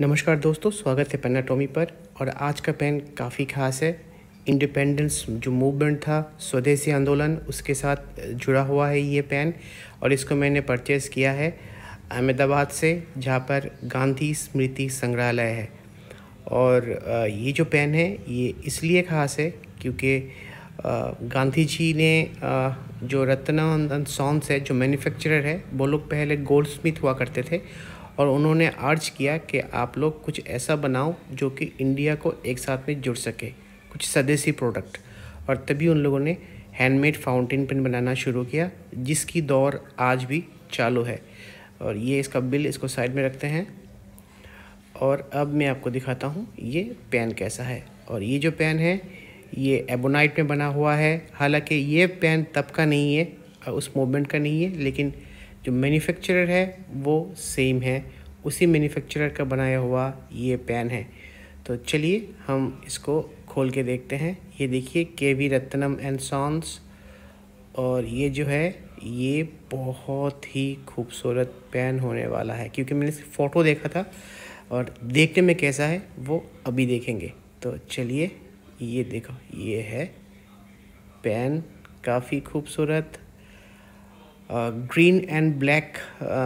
नमस्कार दोस्तों स्वागत है पन्ना टॉमी पर और आज का पेन काफ़ी खास है इंडिपेंडेंस जो मूवमेंट था स्वदेशी आंदोलन उसके साथ जुड़ा हुआ है ये पेन और इसको मैंने परचेज़ किया है अहमदाबाद से जहाँ पर गांधी स्मृति संग्रहालय है और ये जो पेन है ये इसलिए खास है क्योंकि गांधी जी ने जो रत्नानंद सॉन्स है जो मैन्युफैक्चरर है वो लोग पहले गोल्ड स्मिथ हुआ करते थे और उन्होंने अर्ज किया कि आप लोग कुछ ऐसा बनाओ जो कि इंडिया को एक साथ में जुड़ सके कुछ स्वदेशी प्रोडक्ट और तभी उन लोगों ने हैंडमेड फाउंटेन पेन बनाना शुरू किया जिसकी दौर आज भी चालू है और ये इसका बिल इसको साइड में रखते हैं और अब मैं आपको दिखाता हूँ ये पेन कैसा है और ये जो पेन है ये एबोनाइट में बना हुआ है हालांकि ये पेन तब का नहीं है उस मोमेंट का नहीं है लेकिन जो मैन्युफैक्चरर है वो सेम है उसी मैन्युफैक्चरर का बनाया हुआ ये पेन है तो चलिए हम इसको खोल के देखते हैं ये देखिए के वी रत्नम एंड सॉन्स और ये जो है ये बहुत ही खूबसूरत पेन होने वाला है क्योंकि मैंने इसकी फ़ोटो देखा था और देखने में कैसा है वो अभी देखेंगे तो चलिए ये देखो ये है पेन काफ़ी खूबसूरत ग्रीन एंड ब्लैक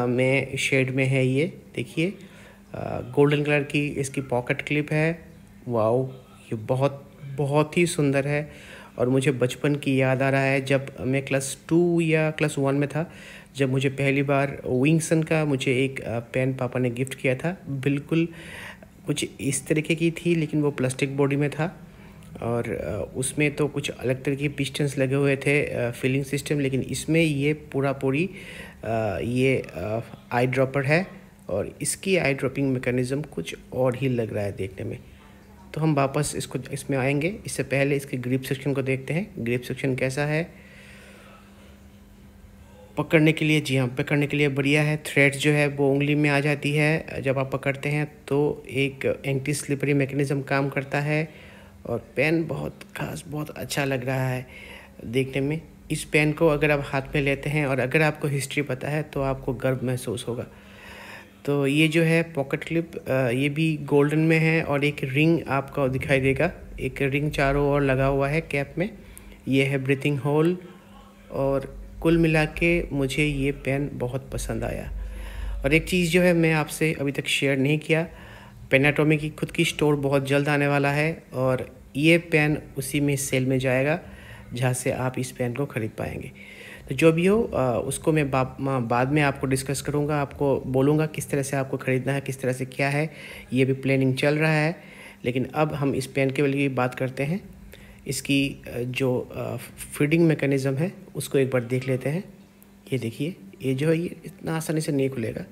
में शेड में है ये देखिए गोल्डन कलर की इसकी पॉकेट क्लिप है वाओ ये बहुत बहुत ही सुंदर है और मुझे बचपन की याद आ रहा है जब मैं क्लास टू या क्लास वन में था जब मुझे पहली बार विंगसन का मुझे एक पेन पापा ने गिफ्ट किया था बिल्कुल कुछ इस तरीके की थी लेकिन वो प्लास्टिक बॉडी में था और उसमें तो कुछ अलग तरह के पिस्टन्स लगे हुए थे फिलिंग सिस्टम लेकिन इसमें ये पूरा पूरी ये आई ड्रॉपर है और इसकी आई ड्रॉपिंग मेकनिज़म कुछ और ही लग रहा है देखने में तो हम वापस इसको इसमें आएंगे इससे पहले इसके ग्रिप सेक्शन को देखते हैं ग्रिप सेक्शन कैसा है पकड़ने के लिए जी हाँ पकड़ने के लिए बढ़िया है थ्रेड जो है वो उंगली में आ जाती है जब आप पकड़ते हैं तो एक एंटी स्लिपरी मेकनिज़म काम करता है और पेन बहुत खास बहुत अच्छा लग रहा है देखने में इस पेन को अगर आप हाथ में लेते हैं और अगर आपको हिस्ट्री पता है तो आपको गर्व महसूस होगा तो ये जो है पॉकेट क्लिप ये भी गोल्डन में है और एक रिंग आपका दिखाई देगा एक रिंग चारों ओर लगा हुआ है कैप में ये है ब्रीथिंग होल और कुल मिला के मुझे ये पेन बहुत पसंद आया और एक चीज़ जो है मैं आपसे अभी तक शेयर नहीं किया पेनाटोमी की खुद की स्टोर बहुत जल्द आने वाला है और ये पेन उसी में सेल में जाएगा जहाँ से आप इस पेन को ख़रीद पाएंगे तो जो भी हो उसको मैं बा, बाद में आपको डिस्कस करूँगा आपको बोलूँगा किस तरह से आपको ख़रीदना है किस तरह से क्या है ये भी प्लानिंग चल रहा है लेकिन अब हम इस पेन के लिए बात करते हैं इसकी जो फीडिंग मेकनिज़म है उसको एक बार देख लेते हैं ये देखिए ये जो है ये इतना आसानी से नहीं खुलेगा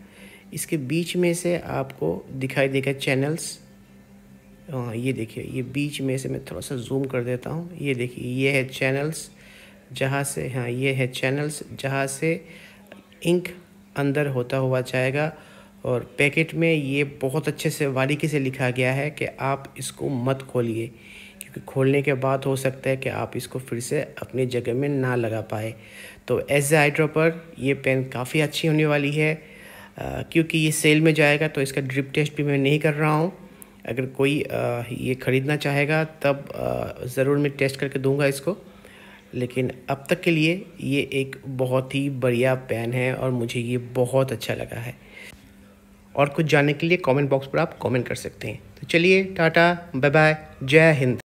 इसके बीच में से आपको दिखाई देगा चैनल्स ये देखिए ये बीच में से मैं थोड़ा सा जूम कर देता हूँ ये देखिए ये है चैनल्स जहाँ से हाँ ये है चैनल्स जहाँ से इंक अंदर होता हुआ जाएगा और पैकेट में ये बहुत अच्छे से बारीकी से लिखा गया है कि आप इसको मत खोलिए क्योंकि खोलने के बाद हो सकता है कि आप इसको फिर से अपनी जगह में ना लगा पाए तो एज ए आई ड्रॉपर ये पेन काफ़ी अच्छी होने वाली है क्योंकि ये सेल में जाएगा तो इसका ड्रिप टेस्ट भी मैं नहीं कर रहा हूँ अगर कोई आ, ये ख़रीदना चाहेगा तब ज़रूर मैं टेस्ट करके दूंगा इसको लेकिन अब तक के लिए ये एक बहुत ही बढ़िया पेन है और मुझे ये बहुत अच्छा लगा है और कुछ जानने के लिए कमेंट बॉक्स पर आप कमेंट कर सकते हैं तो चलिए टाटा बाय बाय जय हिंद